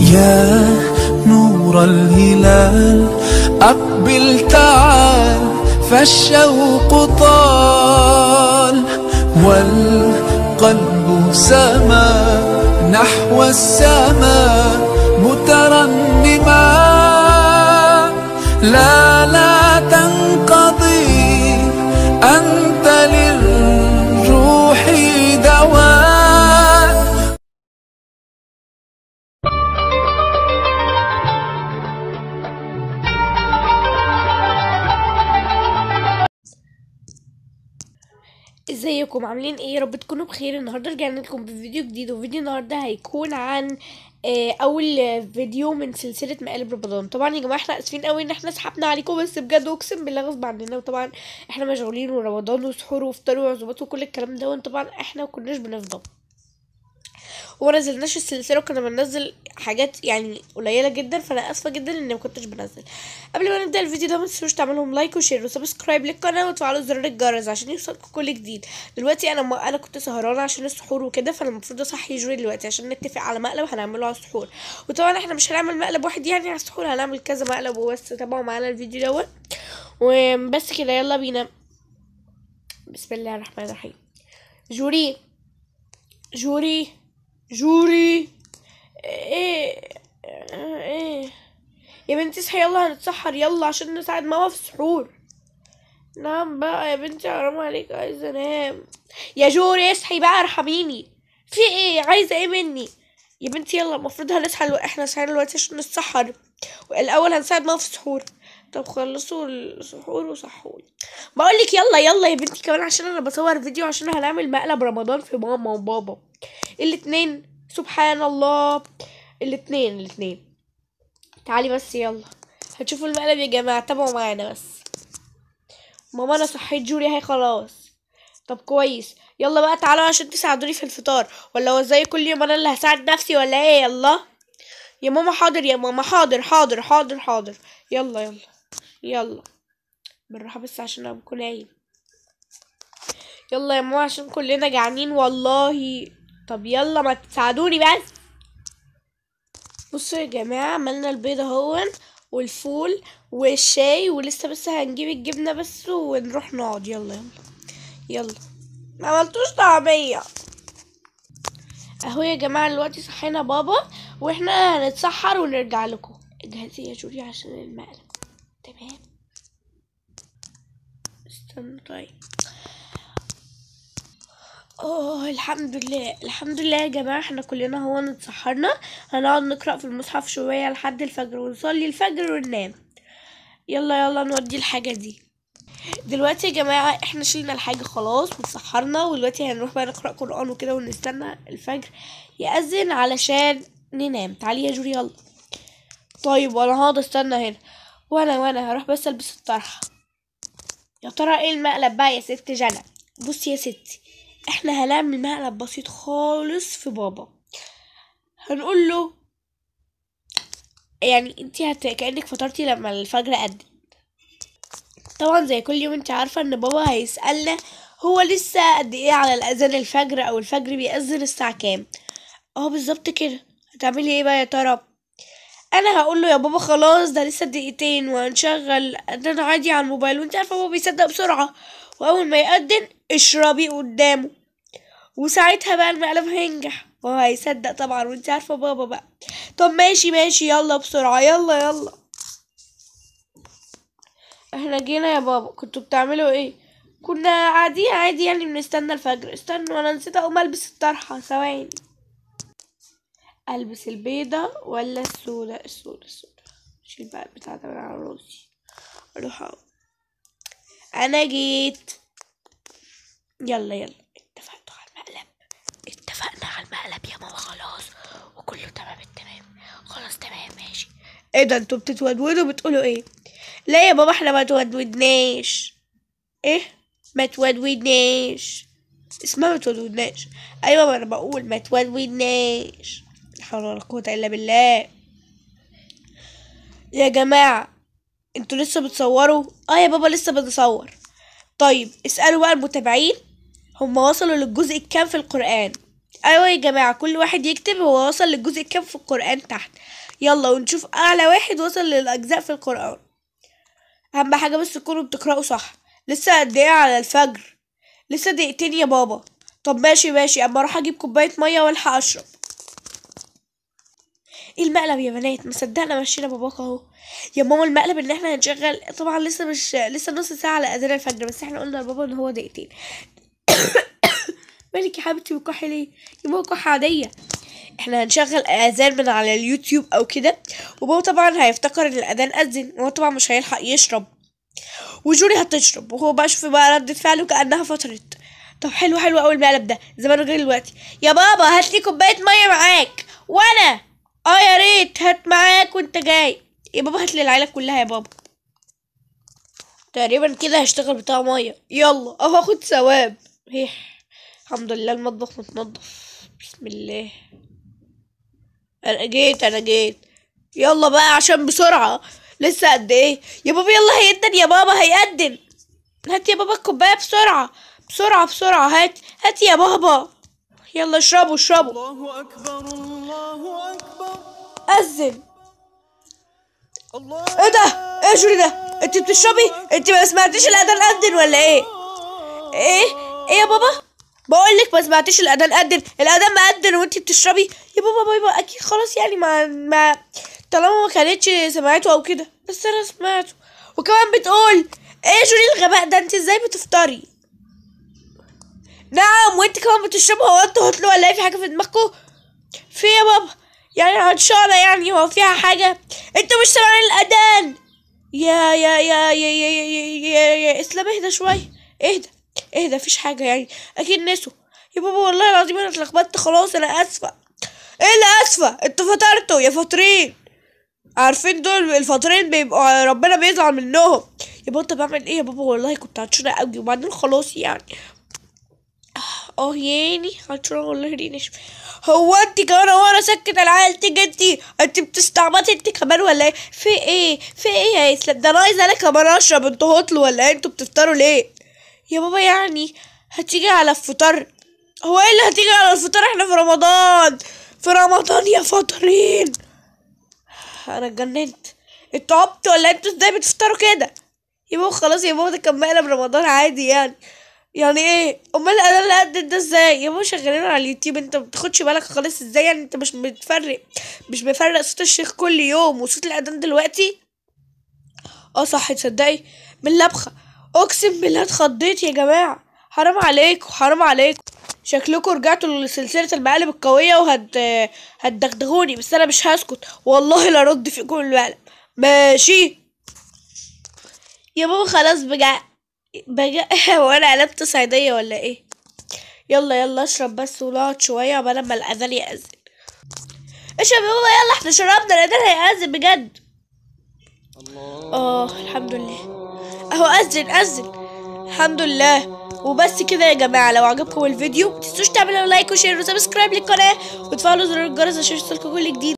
يا نور الهلال أقبل تعال فالشوق طال والقلب سما نحو السماء مترنما لا ازيكم عاملين ايه رب تكونوا بخير النهارده رجعنا لكم بفيديو جديد وفيديو النهارده هيكون عن آه، اول فيديو من سلسله مقالب رمضان طبعا يا جماعه احنا اسفين قوي ان احنا سحبنا عليكم بس بجد اقسم بالله غصب عننا وطبعا احنا مشغولين ورمضان وسحور وفطار وعزومات وكل الكلام ده طبعا احنا مكناش بنفضل وما نزلناش السلسله وكنا بننزل حاجات يعني قليله جدا فانا اسفه جدا اني ما كنتش بنزل قبل ما نبدا الفيديو ده ما تنسوش تعملهم لايك وشير وسبسكرايب للقناه وتفعلوا زر الجرس عشان يوصلكم كل جديد دلوقتي انا ما انا كنت سهرانه عشان السحور وكده فانا المفروض اصحي جوري دلوقتي عشان نتفق على مقلب هنعمله على السحور وطبعا احنا مش هنعمل مقلب واحد يعني على السحور هنعمل كذا مقلب وبس تابعوا معانا الفيديو دوت وبس كده يلا بينا بسم الله الرحمن الرحيم جوري جوري جوري إيه،, ايه ايه يا بنتي اصحي يلا هنتسحر يلا عشان نساعد ماما في السحور نعم بقى يا بنتي حرام عليك عايزه انام يا جوري اصحي بقى ارحميني في ايه عايزه ايه مني يا بنتي يلا المفروض هنصحى احنا صحينا دلوقتي عشان نتسحر الاول هنساعد ماما في السحور طب خلصوا السحور وصحوني بقولك يلا يلا يا بنتي كمان عشان انا بصور فيديو عشان هنعمل مقلب رمضان في ماما وبابا الاتنين سبحان الله الاتنين الاتنين تعالي بس يلا هتشوفوا المقلب يا جماعة تابعوا معانا بس ماما انا صحيت جوري اهي خلاص طب كويس يلا بقى تعالوا عشان تساعدوني في الفطار ولا هو زي كل يوم انا اللي هساعد نفسي ولا ايه يلا يا ماما حاضر يا ماما حاضر حاضر حاضر حاضر يلا يلا يلا بالراحة بس عشان انا بكون عين يلا يا ماما عشان كلنا جعانين والله طب يلا ما تساعدوني بس بصوا يا جماعة عملنا البيض اهون والفول والشاي ولسه بس هنجيب الجبنة بس ونروح نقعد يلا يلا يلا ما عملتوش طعمية اهو يا جماعة دلوقتي صحينا بابا واحنا هنتسحر ونرجع لكم اجهزي يا جوري عشان المقلب تمام استنى طيب اه الحمد لله الحمد لله يا جماعه احنا كلنا هو اتسحرنا هنقعد نقرا في المصحف شويه لحد الفجر ونصلي الفجر وننام يلا يلا نودي الحاجه دي دلوقتي يا جماعه احنا شلنا الحاجه خلاص واتسحرنا ودلوقتي هنروح بقى نقرا قران وكده ونستنى الفجر ياذن علشان ننام تعالي يا جوري يلا طيب وانا هقعد استنى هنا وانا وانا هروح بس البس الطرحه يا ترى ايه المقلب بقى يا ست جنى بصي يا ستي احنا هنعمل مقلب بسيط خالص في بابا هنقول له يعني انت هت... كأنك فطرتي لما الفجر أذن طبعا زي كل يوم انت عارفة ان بابا هيسألنا هو لسه قد ايه على الأذان الفجر او الفجر بيأذن الساعة كام اه بالظبط كده هتعملي ايه بقى يا ترى انا هقول له يا بابا خلاص ده لسه دقيقتين وهنشغل اذان عادي على الموبايل وانت عارفه هو بيصدق بسرعه واول ما يقدم اشربي قدامه وساعتها بقى المقلب هينجح وهو هيصدق طبعا وانت عارفه بابا بقى طب ماشي ماشي يلا بسرعه يلا يلا احنا جينا يا بابا كنتوا بتعملوا ايه كنا قاعدين عادي يعني بنستنى الفجر استنوا انا نسيت اقوم البس الطرحه ثواني البس البيضه ولا السوداء السوداء السوداء شيل بقى البتاع ده على راسي اروح انا جيت يلا يلا اتفقنا على المقلب اتفقنا على المقلب يا ماما خلاص وكله تمام التمام خلاص تمام ماشي ايه ده انتوا بتتودودوا بتقولوا ايه لا يا بابا احنا ما تودودناش ايه ما تودودناش اسمها ما تودودناش ايوه ما انا بقول ما تودودناش لا حول ولا قوه الا بالله يا جماعه انتوا لسه بتصوروا اه يا بابا لسه بنصور طيب اسألوا بقى المتابعين هم وصلوا للجزء الكام في القرآن ايوه يا جماعة كل واحد يكتب هو وصل للجزء الكام في القرآن تحت يلا ونشوف اعلى واحد وصل للاجزاء في القرآن اهم حاجة بس تكونوا بتقرأوا صح لسه قد ايه على الفجر لسه دقيقتين يا بابا طب ماشي ماشي اما اروح اجيب كوباية مية والحق اشرب ايه المقلب يا بنات مصدقنا مشينا باباك اهو يا ماما المقلب ان احنا هنشغل طبعا لسه مش لسه نص ساعه على اذان الفجر بس احنا قلنا لبابا ان هو دقيقتين مالك يا حبيبتي بتكحي ليه دي بقى كحة عادية احنا هنشغل اذان من على اليوتيوب او كده وبابا طبعا هيفتكر ان الاذان اذن وهو طبعا مش هيلحق يشرب وجوري هتشرب وهو بقى شوفي بقى ردة فعله كأنها فطرت طب حلو حلو قوي المقلب ده زمان غير دلوقتي يا بابا هات لي كوباية مية معاك وانا اه يا ريت هات معاك وانت جاي يا بابا هات لي العيلة كلها يا بابا تقريبا كده هشتغل بتاع مية يلا اهو هاخد ثواب صحيح الحمد لله المطبخ متنضف بسم الله انا جيت انا جيت يلا بقى عشان بسرعة لسه قد ايه يا بابا يلا هيقدم يا بابا هيقدم هات يا بابا الكوباية بسرعة بسرعة بسرعة هات هات يا بابا يلا اشربوا اشربوا الله اكبر الله اكبر اذن الله ايه ده ايه ده انت بتشربي انت ما سمعتيش الاذان اذن ولا ايه ايه ايه يا بابا بقول لك ما سمعتيش الاذان قدم الاذان ما وانت بتشربي يا بابا بابا اكيد خلاص يعني ما ما طالما ما كانتش سمعته او كده بس انا سمعته وكمان بتقول ايه جوري الغباء ده انت ازاي بتفطري نعم وانت كمان بتشربي هو انتوا هتلو ولا في حاجه في دماغكم في يا بابا يعني عطشانه يعني هو فيها حاجه انت مش سامعين الاذان يا يا يا يا يا يا, يا, يا, يا يا, يا, يا, يا, يا. يا اهدى شويه اهدى ايه ده مفيش حاجه يعني اكيد نسوا يا بابا والله العظيم انا اتلخبطت خلاص انا اسفه ايه اللي اسفه انتوا فطرتوا يا فطرين عارفين دول الفطرين بيبقوا ربنا بيزعل منهم يا بابا انت بعمل ايه يا بابا والله كنت عطشانه قوي وبعدين خلاص يعني اه, آه، ياني عطشانه والله نشف هو انت كمان هو انا سكت العيال انت انت بتستعبطي انت كمان ولا ايه في ايه في ايه يا اسلام ده انا عايزه انا كمان اشرب انتوا هطلوا ولا ايه انتوا بتفطروا ليه يا بابا يعني هتيجي على الفطار هو ايه اللي هتيجي على الفطار احنا في رمضان في رمضان يا فاطرين انا اتجننت انتوا عبتوا ولا انتوا ازاي بتفطروا كده يا بابا خلاص يا بابا ده كان مقلب رمضان عادي يعني يعني ايه امال انا اللي قد ده ازاي يا بابا شغالين على اليوتيوب انت ما بتاخدش بالك خالص ازاي يعني انت مش بتفرق مش بفرق صوت الشيخ كل يوم وصوت الاذان دلوقتي اه صح تصدقي من لبخه اقسم بالله اتخضيت يا جماعه حرام عليكم حرام عليكم شكلكم رجعتوا لسلسلة المقالب القوية وهت هتدغدغوني بس أنا مش هسكت والله لا رد فيكم المقلب ماشي يا بابا خلاص بجع بجع هو أنا قلبت صعيدية ولا إيه يلا يلا اشرب بس ونقعد شوية عقبال لما الأذان يأذن اشرب يا بابا يلا احنا شربنا الأذان هيأذن بجد الله آه الحمد لله اهو انزل انزل الحمد لله وبس كده يا جماعه لو عجبكم الفيديو تنسوش تعملوا لايك وشير وسبسكرايب للقناه وتفعلوا زر الجرس عشان يوصلكم كل جديد